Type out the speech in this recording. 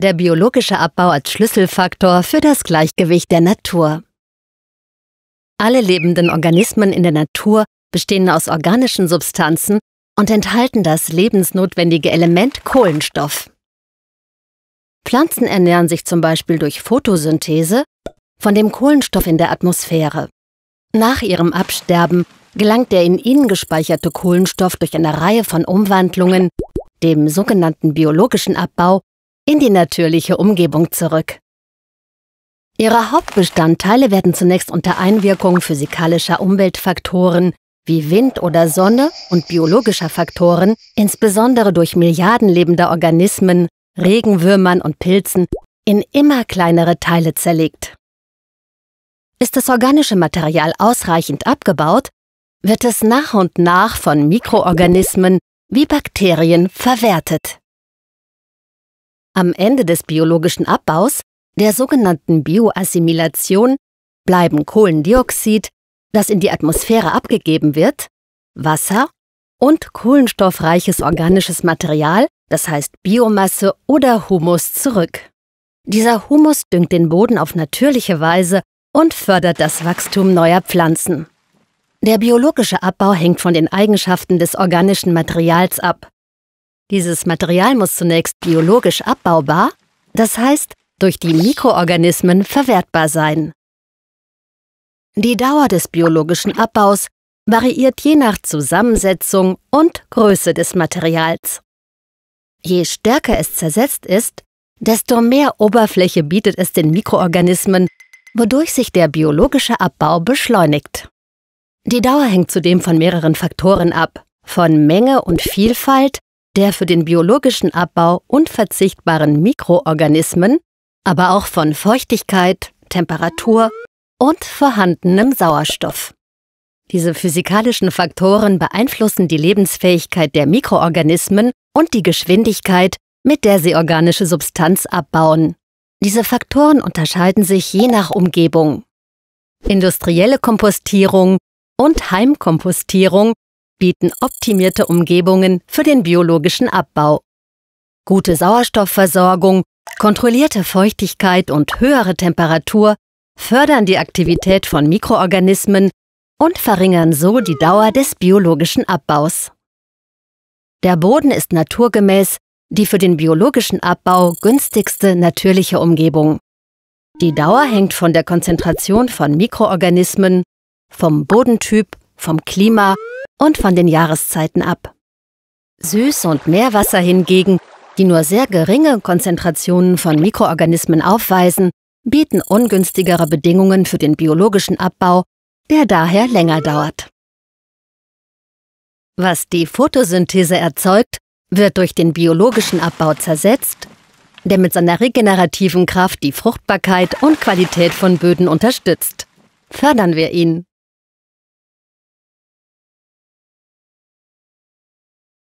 der biologische Abbau als Schlüsselfaktor für das Gleichgewicht der Natur. Alle lebenden Organismen in der Natur bestehen aus organischen Substanzen und enthalten das lebensnotwendige Element Kohlenstoff. Pflanzen ernähren sich zum Beispiel durch Photosynthese von dem Kohlenstoff in der Atmosphäre. Nach ihrem Absterben gelangt der in ihnen gespeicherte Kohlenstoff durch eine Reihe von Umwandlungen, dem sogenannten biologischen Abbau, in die natürliche Umgebung zurück. Ihre Hauptbestandteile werden zunächst unter Einwirkung physikalischer Umweltfaktoren wie Wind oder Sonne und biologischer Faktoren, insbesondere durch Milliarden lebender Organismen, Regenwürmern und Pilzen, in immer kleinere Teile zerlegt. Ist das organische Material ausreichend abgebaut, wird es nach und nach von Mikroorganismen wie Bakterien verwertet am Ende des biologischen Abbaus, der sogenannten Bioassimilation, bleiben Kohlendioxid, das in die Atmosphäre abgegeben wird, Wasser und kohlenstoffreiches organisches Material, das heißt Biomasse oder Humus, zurück. Dieser Humus düngt den Boden auf natürliche Weise und fördert das Wachstum neuer Pflanzen. Der biologische Abbau hängt von den Eigenschaften des organischen Materials ab. Dieses Material muss zunächst biologisch abbaubar, das heißt durch die Mikroorganismen verwertbar sein. Die Dauer des biologischen Abbaus variiert je nach Zusammensetzung und Größe des Materials. Je stärker es zersetzt ist, desto mehr Oberfläche bietet es den Mikroorganismen, wodurch sich der biologische Abbau beschleunigt. Die Dauer hängt zudem von mehreren Faktoren ab, von Menge und Vielfalt, der für den biologischen Abbau unverzichtbaren Mikroorganismen, aber auch von Feuchtigkeit, Temperatur und vorhandenem Sauerstoff. Diese physikalischen Faktoren beeinflussen die Lebensfähigkeit der Mikroorganismen und die Geschwindigkeit, mit der sie organische Substanz abbauen. Diese Faktoren unterscheiden sich je nach Umgebung. Industrielle Kompostierung und Heimkompostierung bieten optimierte Umgebungen für den biologischen Abbau. Gute Sauerstoffversorgung, kontrollierte Feuchtigkeit und höhere Temperatur fördern die Aktivität von Mikroorganismen und verringern so die Dauer des biologischen Abbaus. Der Boden ist naturgemäß die für den biologischen Abbau günstigste natürliche Umgebung. Die Dauer hängt von der Konzentration von Mikroorganismen, vom Bodentyp vom Klima und von den Jahreszeiten ab. Süß- und Meerwasser hingegen, die nur sehr geringe Konzentrationen von Mikroorganismen aufweisen, bieten ungünstigere Bedingungen für den biologischen Abbau, der daher länger dauert. Was die Photosynthese erzeugt, wird durch den biologischen Abbau zersetzt, der mit seiner regenerativen Kraft die Fruchtbarkeit und Qualität von Böden unterstützt. Fördern wir ihn.